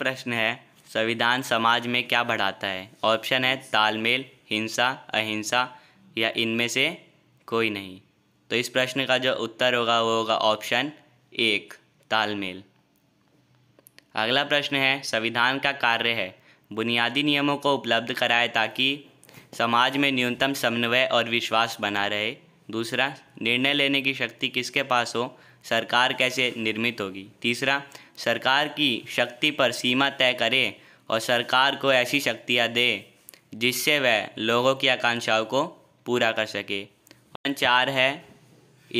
प्रश्न है संविधान समाज में क्या बढ़ाता है ऑप्शन है तालमेल हिंसा अहिंसा या इनमें से कोई नहीं तो इस प्रश्न का जो उत्तर होगा वो होगा ऑप्शन एक तालमेल अगला प्रश्न है संविधान का कार्य है बुनियादी नियमों को उपलब्ध कराए ताकि समाज में न्यूनतम समन्वय और विश्वास बना रहे दूसरा निर्णय लेने की शक्ति किसके पास हो सरकार कैसे निर्मित होगी तीसरा सरकार की शक्ति पर सीमा तय करे और सरकार को ऐसी शक्तियाँ दे जिससे वह लोगों की आकांक्षाओं को पूरा कर सके चार है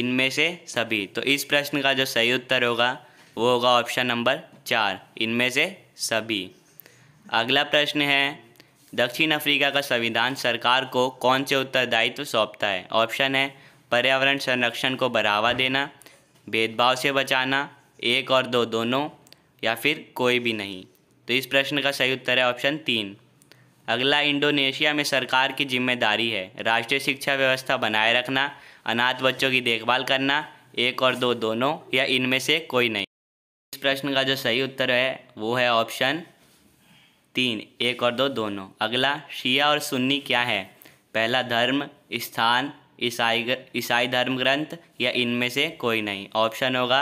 इनमें से सभी तो इस प्रश्न का जो सही उत्तर होगा वो होगा ऑप्शन नंबर चार इनमें से सभी अगला प्रश्न है दक्षिण अफ्रीका का संविधान सरकार को कौन से उत्तरदायित्व सौंपता है ऑप्शन है पर्यावरण संरक्षण को बढ़ावा देना भेदभाव से बचाना एक और दो दोनों या फिर कोई भी नहीं तो इस प्रश्न का सही उत्तर है ऑप्शन तीन अगला इंडोनेशिया में सरकार की जिम्मेदारी है राष्ट्रीय शिक्षा व्यवस्था बनाए रखना अनाथ बच्चों की देखभाल करना एक और दो दोनों या इनमें से कोई नहीं इस प्रश्न का जो सही उत्तर है वो है ऑप्शन तीन एक और दो दोनों अगला शिया और सुन्नी क्या है पहला धर्म स्थान ईसाई ईसाई धर्म ग्रंथ या इनमें से कोई नहीं ऑप्शन होगा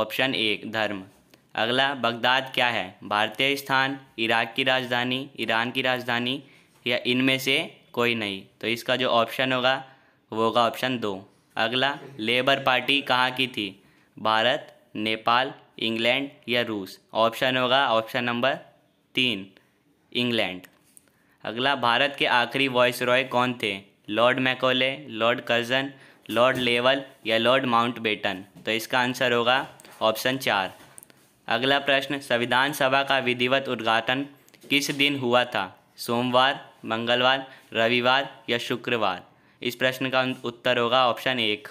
ऑप्शन एक धर्म अगला बगदाद क्या है भारतीय स्थान इराक की राजधानी ईरान की राजधानी या इनमें से कोई नहीं तो इसका जो ऑप्शन होगा वो होगा ऑप्शन दो अगला लेबर पार्टी कहाँ की थी भारत नेपाल इंग्लैंड या रूस ऑप्शन होगा ऑप्शन नंबर तीन इंग्लैंड अगला भारत के आखिरी वॉइस रॉय कौन थे lord Macaulay lord Curzon lord Wavell या लॉर्ड बेटन तो इसका आंसर होगा ऑप्शन चार अगला प्रश्न संविधान सभा का विधिवत उद्घाटन किस दिन हुआ था सोमवार मंगलवार रविवार या शुक्रवार इस प्रश्न का उत्तर होगा ऑप्शन एक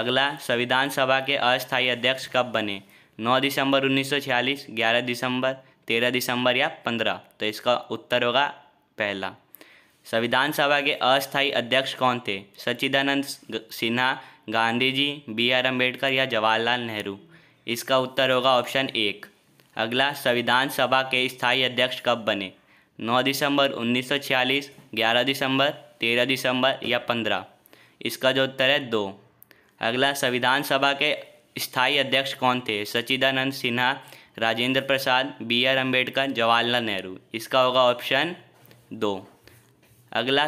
अगला संविधान सभा के अस्थायी अध्यक्ष कब बने 9 दिसंबर 1946, 11 दिसंबर 13 दिसंबर या 15 तो इसका उत्तर होगा पहला संविधान सभा के अस्थाई अध्यक्ष कौन थे सच्चिदानंद सिन्हा गांधी जी बी आर अम्बेडकर या जवाहरलाल नेहरू इसका उत्तर होगा ऑप्शन एक अगला संविधान सभा के स्थाई अध्यक्ष कब बने 9 दिसंबर 1946, 11 दिसंबर 13 दिसंबर या 15 इसका जो उत्तर है दो अगला संविधान सभा के स्थाई अध्यक्ष कौन थे सचिदानंद सिन्हा राजेंद्र प्रसाद बी आर अम्बेडकर जवाहरलाल नेहरू इसका होगा ऑप्शन दो अगला